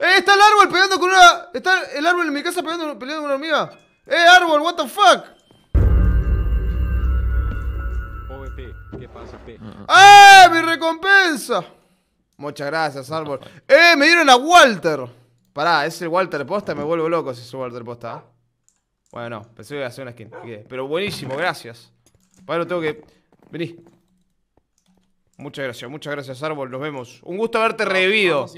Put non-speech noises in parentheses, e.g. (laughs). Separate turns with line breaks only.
¡Eh, está el árbol pegando con una... Está el árbol en mi casa pegando, peleando con una hormiga.
¡Eh, árbol, what the fuck! OVP, ¿qué pasa, P? ¡Ah, mi recompensa! Muchas gracias, árbol. (laughs)
¡Eh, me dieron a Walter! Pará, ¿es el Walter Posta? Me vuelvo loco si es Walter Posta. ¿eh? Bueno, no, pensé que iba a hacer una skin. Pero buenísimo, gracias. Bueno, tengo que... Vení. Muchas gracias, muchas gracias, árbol. Nos vemos. Un gusto haberte revivido.